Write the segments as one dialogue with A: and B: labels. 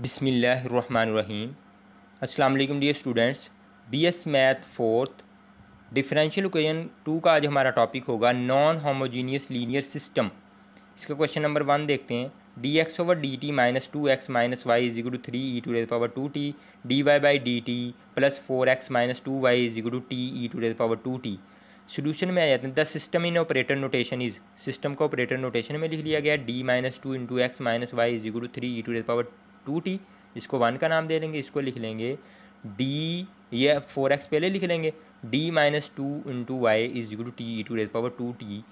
A: बिसमीम अस्सलाम dear students BS math fourth differential equation two का आज हमारा टॉपिक होगा नॉन होमोजीनियस लीनियर सिस्टम इसका क्वेश्चन नंबर वन देखते हैं D x over D T minus two x minus y is to three e to power two t d Y by D t plus four x minus two Y is two t e to raise power two t solution में आ जाते हैं the system in operator notation is system का operator notation में लिख लिया गया d minus two into x minus y is to three e to power two t इसको वन का नाम दे देंगे इसको लिख लेंगे डी ये फोर एक्स पहले लिख लेंगे D minus two into y is two t two raise power two t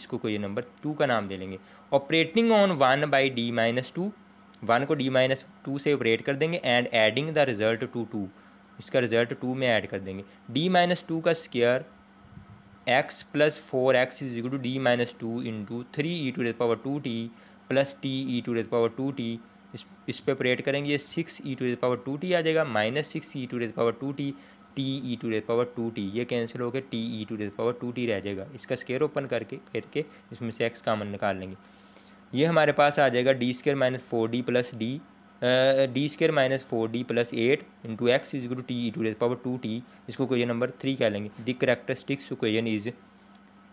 A: इसको कोई नंबर टू का नाम दे लेंगे operating on one by D minus two one को डी माइनस टू से ऑपरेट कर देंगे and adding the result to two इसका रिजल्ट टू में ऐड कर देंगे डी माइनस टू का square x plus four x is equal to D minus two into three e to raise power two T plus t e to raise power two t इस इस पर operate करेंगे six e to raise power two t आ जाएगा minus six e to raise power two t t e to raise power two t ये cancel होकर t e to raise power two t रह जाएगा इसका square open करके करके इसमें से एक्स कामन निकाल लेंगे ये हमारे पास आ जाएगा D square minus four D plus D D square minus four D plus eight into x is two t e to raise power two t इसको क्वेश्चन नंबर थ्री कह लेंगे दी करेक्टरिस्टिक्स क्वेश्चन इज़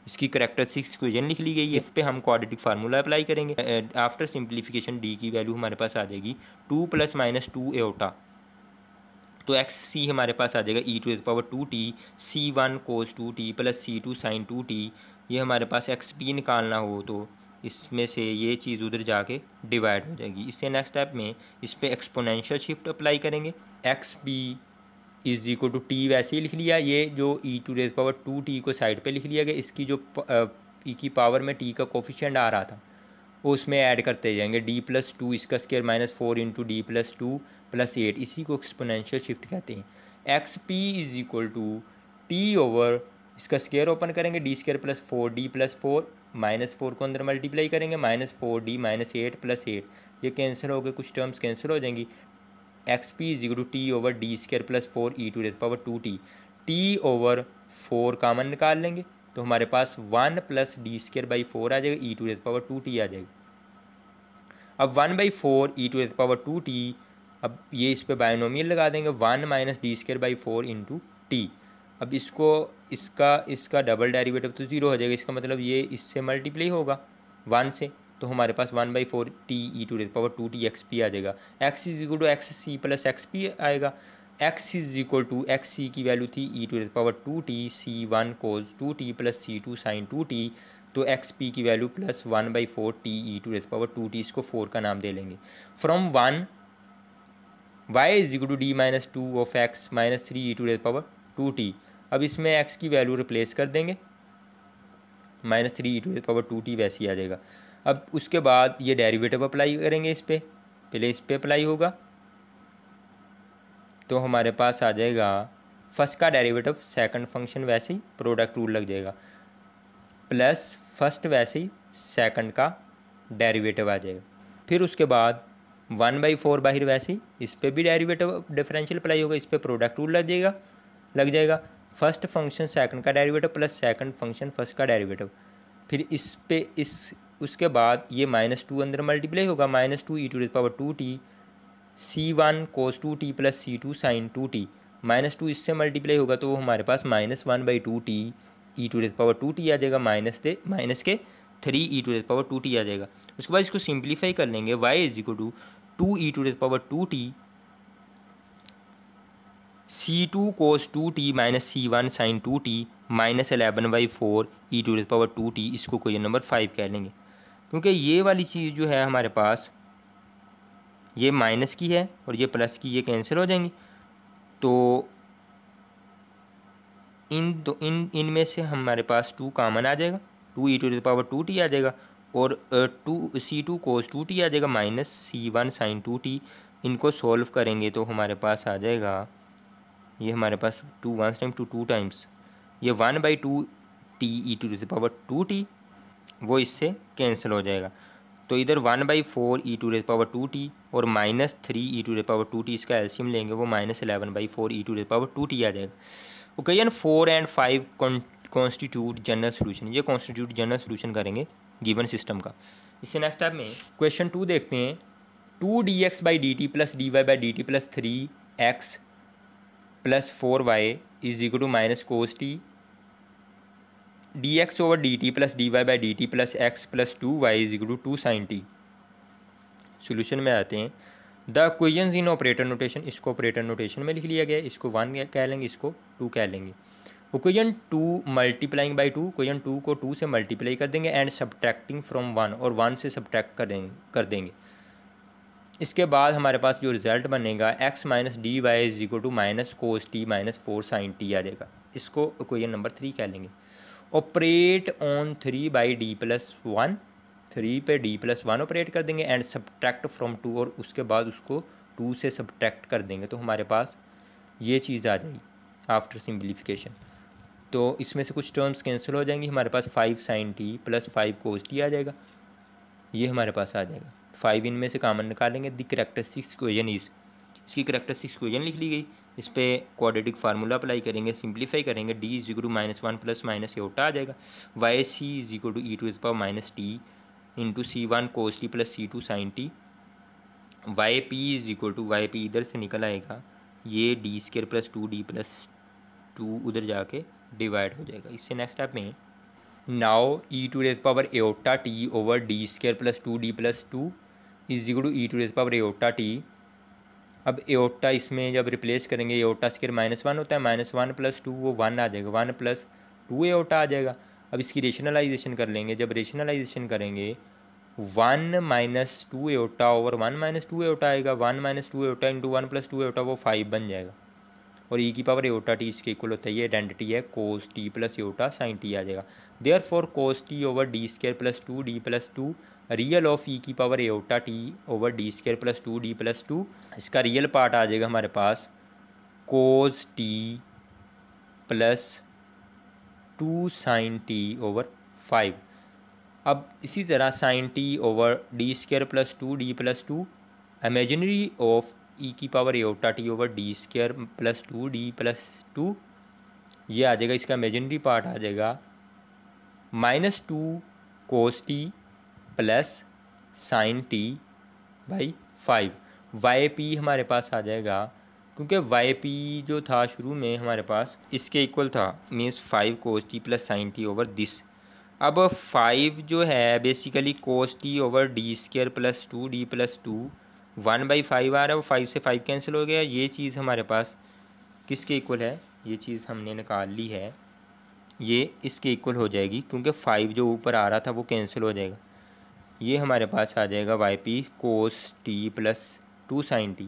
A: इसकी characteristics question लिख ली गई है इस पर हम क्वाड्रेटिक फार्मूला अप्लाई करेंगे आफ्टर सिंप्लीफिकेशन डी की वैल्यू हमारे पास आ जाएगी टू प्लस माइनस टू एटा तो एक्स सी हमारे पास आ जाएगा e to raise power two t c one cos two T plus C two sine two t ये हमारे पास एक्स पी निकालना हो तो इसमें से ये चीज़ उधर जाके डिवाइड हो जाएगी इससे नेक्स्ट स्टेप में इस पर एक्सपोनेंशियल शिफ्ट अप्लाई करेंगे x b is equal to t वैसे ही लिख लिया ये जो e to raise power two t को साइड पे लिख लिया गया इसकी जो ई e की पावर में टी का कोफिशेंट आ रहा था उसमें ऐड करते जाएंगे डी प्लस टू इसका square minus four into D plus two plus eight इसी को एक्सपोनेंशियल शिफ्ट कहते हैं x p is equal to t over इसका स्केयर ओपन करेंगे D square plus four D plus four minus four को अंदर multiply करेंगे minus four D minus eight plus eight ये कैंसिल हो गए कुछ टर्म्स कैंसिल हो जाएंगी x p is two t over D square plus four e to raise power two t t over four common निकाल लेंगे तो हमारे पास one plus D square by four आ जाएगा e to raise power two t आ जाएगा अब one by four e to raise power two t अब ये इस पर बायोनोमियल लगा देंगे one minus D square by four into t अब इसको इसका इसका डबल डेरिवेटिव तो ज़ीरो हो जाएगा इसका मतलब ये इससे मल्टीप्लाई होगा वन से तो हमारे पास one by four t e to raise power two t x p आ जाएगा x is equal to x C plus x p आएगा x is equal to x c की वैल्यू थी e to raise power two t c one cos two T plus C two sine two t तो x p की value plus one by four t e to raise power two t इसको four का नाम दे लेंगे from one y is equal to D minus two of x minus three e to raise power two t अब इसमें x की value replace कर देंगे minus three e to raise power two t वैसी आ जाएगा अब उसके बाद ये डेरिवेटिव अप्लाई करेंगे इस पर पहले इस पर अप्लाई होगा तो हमारे पास आ जाएगा फर्स्ट का डेरिवेटिव सेकंड फंक्शन वैसे ही प्रोडक्ट रूल लग जाएगा प्लस फर्स्ट वैसे ही सेकंड का डेरिवेटिव आ जाएगा फिर उसके बाद वन बाई फोर बाहर वैसे ही इस पर भी डेरिवेटिव डिफरेंशियल अप्लाई होगा इस पर प्रोडक्ट रूल लग जाएगा लग जाएगा फर्स्ट फंक्शन सेकंड का derivative plus second function first का डेरिवेटिव फिर इस पे इस उसके बाद ये माइनस टू अंदर मल्टीप्लाई होगा minus two E to this power two t c one cos two T plus C two sine two T minus two इससे मल्टीप्लाई होगा तो हमारे पास minus one by two t e to raise power two t आ जाएगा minus दे minus के three e to this power two t आ जाएगा उसके बाद इसको सिंप्लीफाई कर लेंगे Y is equal to two E to raise power two t c two cos two T minus C one sine two T minus eleven by four e to raise power two t इसको question number five कह लेंगे क्योंकि ये वाली चीज़ जो है हमारे पास ये माइनस की है और ये प्लस की ये कैंसिल हो जाएंगी तो इन दो इन इन में से हमारे पास टू कामन आ जाएगा two E to the power two t आ जाएगा और two c two cos two t आ जाएगा माइनस सी वन साइन टू टी इनको सॉल्व करेंगे तो हमारे पास आ जाएगा ये हमारे पास two one time two two times ये one by two t e to the power two t वो इससे कैंसिल हो जाएगा तो इधर one by four e to raise power two t और minus three e to raise power two t इसका एल्शियम लेंगे वो minus eleven by four e to raise power two t आ जाएगा ओके यान four and five constitute general solution ये constitute general solution करेंगे गिवन सिस्टम का इससे नेक्स्ट स्टेप में क्वेश्चन टू देखते हैं two D x by D t plus D Y by D t plus three x plus four y is equal to minus cos t D x over D t plus D Y by D t plus x plus two Y is equal to two sine t solution में आते हैं the question in operator notation इसको operator notation में लिख लिया गया इसको one कह लेंगे इसको टू कह लेंगे question two multiplying by two question two को टू से मल्टीप्लाई कर देंगे एंड सब्ट्रैक्टिंग फ्रॉम वन और वन से सब्ट्रैक्ट कर देंगे कर देंगे इसके बाद हमारे पास जो रिजल्ट बनेगा x minus D y is equal to minus cos T minus four sine T आ जाएगा इसको क्वेश्चन नंबर थ्री कह लेंगे operate on three by D plus one three पे डी प्लस वन ऑपरेट कर देंगे एंड सब्ट्रैक्ट फ्रॉम टू और उसके बाद उसको टू से सब्ट्रैक्ट कर देंगे तो हमारे पास ये चीज़ आ जाएगी आफ्टर सिंप्लीफिकेशन तो इसमें से कुछ टर्म्स कैंसिल हो जाएंगी हमारे पास five sine T plus five cos T आ जाएगा ये हमारे पास आ जाएगा फाइव इनमें से कामन निकालेंगे the characteristic question is इसकी करेक्टर सिक्स क्वेश्चन लिख ली गई इस पर क्वाड्रेटिक फार्मूला अप्लाई करेंगे सिंप्लीफाई करेंगे D is equal to minus one plus minus iota आ जाएगा y c is equal to E to power minus t into c one cos T plus C two sine t y p is equal to y p इधर से निकल आएगा ये D square plus two D plus two उधर जाके divide हो जाएगा इससे नेक्स्ट स्टेप में now e to raise power iota t over D square plus two D plus two is equal to E to raise power iota t अब iota इसमें जब replace करेंगे एओटा स्केयर माइनस वन होता है minus one plus two वो one आ जाएगा one plus two iota आ जाएगा अब इसकी रेशनलाइजेशन कर लेंगे जब रेशनलाइजेशन करेंगे one minus two iota over one minus two iota आएगा one minus two iota into one plus two iota वो फाइव बन जाएगा और ई e की पावर एओटा टी इसके इक्वल होता है ये आइडेंटिटी है cos T plus iota sine T आ जाएगा therefore cos T over D square plus two D plus two real of e की power iota t over D square plus two D plus two इसका real part आ जाएगा हमारे पास cos t plus two sine T over five अब इसी तरह sine T over D square plus two D plus two imaginary of e की power eta t over D square plus two D plus two ये आ जाएगा इसका imaginary part आ जाएगा minus two cos T plus sine t by five y p हमारे पास आ जाएगा क्योंकि वाई पी जो था शुरू में हमारे पास इसके इक्वल था means five cos T plus sine T over this अब फाइव जो है basically cos T over D square plus two D plus two one by five आ रहा है वो फाइव से फाइव कैंसिल हो गया ये चीज़ हमारे पास किसके इक्वल है ये चीज़ हमने निकाल ली है ये इसके इक्वल हो जाएगी क्योंकि फाइव जो ऊपर आ रहा था वो कैंसिल हो जाएगा ये हमारे पास आ जाएगा Y P cos T plus two sine T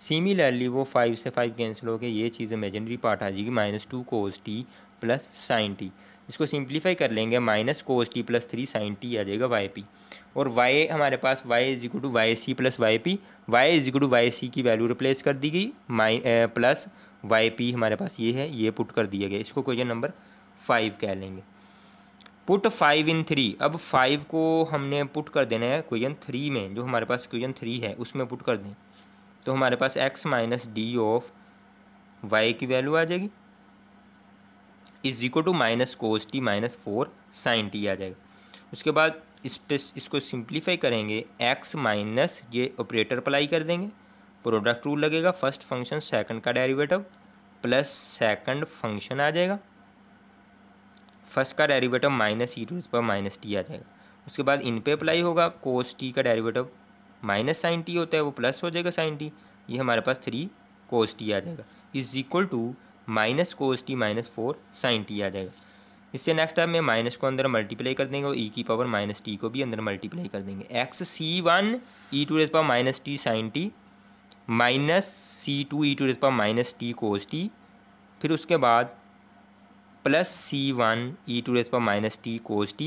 A: similarly वो फाइव से फाइव कैंसिल हो के ये चीज़ इमेजनरी पार्ट आ जाएगी minus two cos T plus sine T इसको सिंप्लीफाई कर लेंगे minus cos T plus three sine T आ जाएगा वाई पी और वाई हमारे पास Y is equal to Y C plus Y P Y is equal to Y C की value replace कर दी गई माइ प्लस वाई पी हमारे पास ये है ये पुट कर दिया गया इसको क्वेश्चन नंबर फाइव कह लेंगे पुट फाइव इन थ्री अब फाइव को हमने पुट कर देना है क्वेश्चन थ्री में जो हमारे पास क्वेश्चन थ्री है उसमें पुट कर दें तो हमारे पास X minus D of Y की वैल्यू आ जाएगी is equal to minus cos T minus four sine T आ जाएगा उसके बाद इस पे इसको सिंप्लीफाई करेंगे एक्स माइनस ये ऑपरेटर अप्लाई कर देंगे प्रोडक्ट रूल लगेगा फर्स्ट फंक्शन सेकंड का डेरिवेटिव प्लस सेकंड फंक्शन आ जाएगा फर्स्ट का डेरिवेटिव माइनस ई टू पर माइनस टी आ जाएगा उसके बाद इन पे अप्लाई होगा कोस टी का डेरिवेटिव माइनस साइन टी होता है वो प्लस हो जाएगा साइन टी ये हमारे पास थ्री कोस टी आ जाएगा is equal to minus cos T minus four sine T आ जाएगा इससे नेक्स्ट टाइम में माइनस को अंदर मल्टीप्लाई कर देंगे और ई e की पावर माइनस टी को भी अंदर मल्टीप्लाई कर देंगे X C one E to raise power minus T sine T minus C two E to raise power minus T cos T फिर उसके बाद plus C one E to raise पर minus T cos T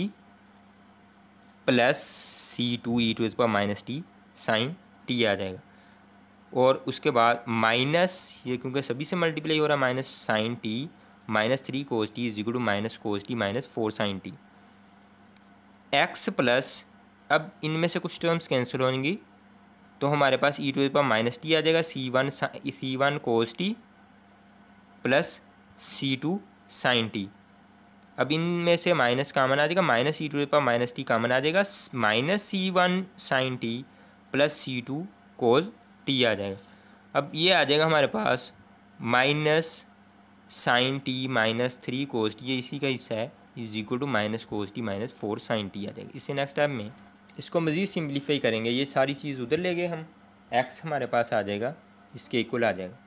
A: plus C two E to raise पर minus T sine T आ जाएगा और उसके बाद माइनस ये क्योंकि सभी से मल्टीप्लाई हो रहा है minus sine T minus three cos T is equal to minus cos T minus four sine T X plus अब इनमें से कुछ टर्म्स कैंसिल होंगी तो हमारे पास ई टू पर माइनस टी आ जाएगा C one C one cos T plus सी टू साइन टी अब इन में से माइनस कामन आ जाएगा माइनस ई टू पर माइनस टी कामन आ जाएगा माइनस सी वन साइन टी प्लस सी टू कोज टी आ जाएगा अब ये आ जाएगा हमारे पास minus sine T minus three cos T ये इसी का हिस्सा है is equal to minus cos T minus four sine T आ जाएगा इससे नेक्स्ट टाइम में इसको मज़ीद सिंप्लीफाई करेंगे ये सारी चीज़ उधर ले गए हम एक्स हमारे पास आ जाएगा इसके इक्वल आ जाएगा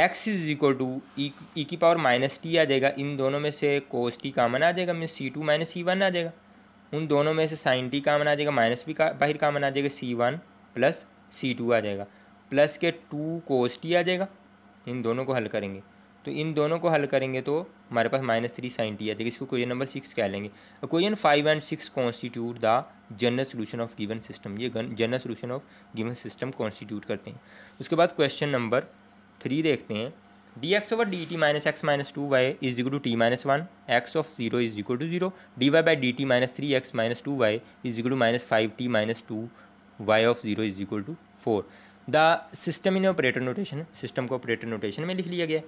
A: x is equal to E की पावर माइनस टी आ जाएगा इन दोनों में से कोस टी कामन आ जाएगा मीन सी टू माइनस सी वन आ जाएगा उन दोनों में से साइन टी कामन आ जाएगा माइनस भी का बाहर कामन आ जाएगा सी वन प्लस सी टू आ जाएगा प्लस के टू कोस टी आ जाएगा इन दोनों को हल करेंगे तो इन दोनों को हल करेंगे तो हमारे पास माइनस थ्री साइन टी आ जाएगी इसको क्वेश्चन नंबर सिक्स कह लेंगे question five and six constitute the general solution of given system ये general solution of given system constitute करते हैं उसके बाद क्वेश्चन नंबर थ्री देखते हैं D x over D T minus X minus two Y is equal to T minus one X of zero is equal to zero D Y by D T minus three X minus two Y is equal to minus five T minus two Y of zero is equal to four the system in operator notation system को operator notation में लिख लिया गया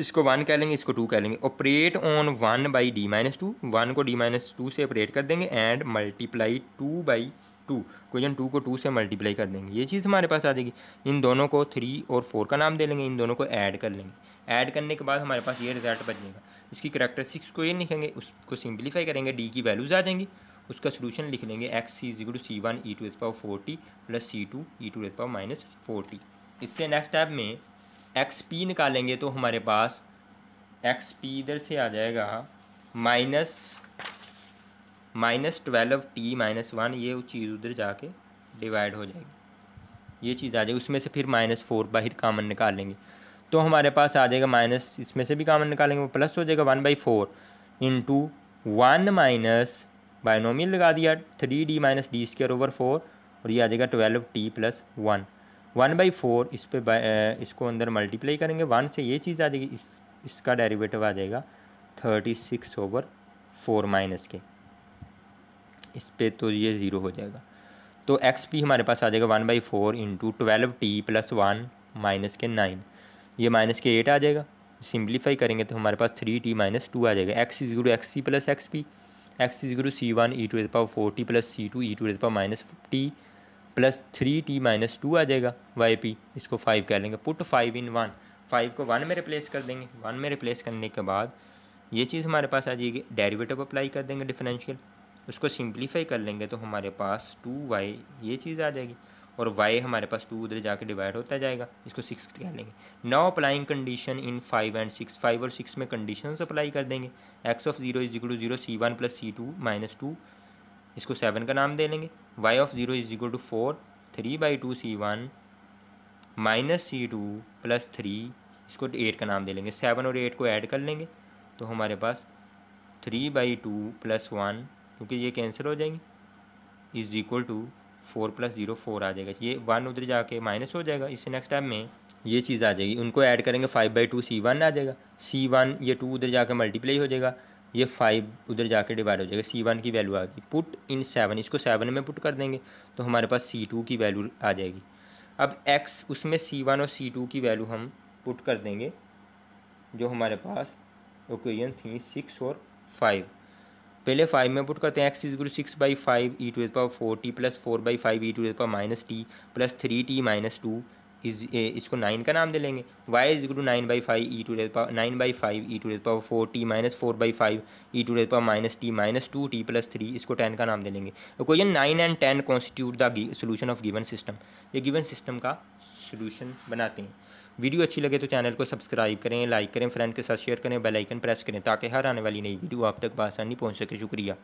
A: इसको one कह लेंगे इसको two कह लेंगे operate on one by D minus two one को डी माइनस टू से ऑपरेट कर देंगे and multiply two by two question two को टू से मल्टीप्लाई कर देंगे ये चीज़ हमारे पास आ जाएगी इन दोनों को थ्री और फोर का नाम दे लेंगे इन दोनों को ऐड कर लेंगे ऐड करने के बाद हमारे पास ये रिजल्ट बच जाएगा इसकी करेक्टरिस्टिक्स को ये लिखेंगे उसको सिंप्लीफाई करेंगे डी की वैल्यूज़ आ जाएंगी उसका सोल्यूशन लिख लेंगे X is equal to C one E to the power forty plus C two E to the power minus forty इससे नेक्स्ट टाइप में एक्स पी निकालेंगे तो हमारे पास एक्स पी इधर से आ जाएगा minus minus twelve T minus one ये वो चीज़ उधर जाके डिवाइड हो जाएगी ये चीज़ आ जाएगी उसमें से फिर माइनस फोर बाहर कामन निकालेंगे तो हमारे पास आ जाएगा माइनस इसमें से भी कामन निकालेंगे वो प्लस हो जाएगा one by four into one minus binomial लगा दिया three D minus D square over four और ये आ जाएगा twelve T plus one one by four इस पर इसको अंदर मल्टीप्लाई करेंगे वन से ये चीज़ आ जाएगी इस इसका डेरिवेटिव आ जाएगा thirty six over four minus के इस पर तो ये ज़ीरो हो जाएगा तो एक्स पी हमारे पास आ जाएगा one by four into twelve T plus one minus के नाइन ये माइनस के एट आ जाएगा सिंप्लीफाई करेंगे तो हमारे पास थ्री टी माइनस टू आ जाएगा x is equal X C plus x P X is equal C one E to raise power four T plus C two E to raise power minus T plus three T minus two आ जाएगा Y P इसको five कह लेंगे put five in one five को one में replace कर देंगे one में रिप्लेस करने के बाद ये चीज़ हमारे पास आ जाएगी डेरिवेटिव अप्लाई कर देंगे डिफरेंशियल उसको सिंप्लीफाई कर लेंगे तो हमारे पास टू वाई ये चीज़ आ जाएगी और वाई हमारे पास टू उधर जाके डिवाइड होता जाएगा इसको सिक्स कह लेंगे now applying condition in five and six five और सिक्स में कंडीशन अप्लाई कर देंगे X of zero is equal to zero C one plus C two minus two इसको सेवन का नाम दे लेंगे Y of zero is equal to four three by two C one minus C two plus three इसको eight का नाम दे लेंगे सेवन और एट को ऐड कर लेंगे तो हमारे पास three by two plus one क्योंकि ये कैंसिल हो जाएंगे is equal to four plus zero four आ जाएगा ये वन उधर जाके माइनस हो जाएगा इससे नेक्स्ट टाइम में ये चीज़ आ जाएगी उनको ऐड करेंगे five by two C one आ जाएगा सी वन ये टू उधर जाके मल्टीप्लाई हो जाएगा ये फाइव उधर जाके डिवाइड हो जाएगा सी वन की वैल्यू आ गई पुट इन सेवन इसको सेवन में पुट कर देंगे तो हमारे पास सी टू की वैल्यू आ जाएगी अब एक्स उसमें सी वन और सी टू की वैल्यू हम पुट कर देंगे जो हमारे पास ओकेजन थी सिक्स और फाइव पहले फाइव में पुट करते हैं X is equal six by five E to raise power four T plus four by five E to raise power minus T plus three T minus two is इसको nine का नाम दे लेंगे Y is to nine by five E to raise power nine by five E to raise power four T minus four by five E to raise power minus T minus two T plus three इसको ten का नाम दे लेंगे question nine and ten constitute the solution of given system ये given system का solution बनाते हैं video अच्छी लगे तो चैनल को सब्सक्राइब करें लाइक करें फ्रेंड के साथ शेयर करें बेल आइकन प्रेस करें ताकि हर आने वाली नई वीडियो आप तक आसानी पहुंच सके शुक्रिया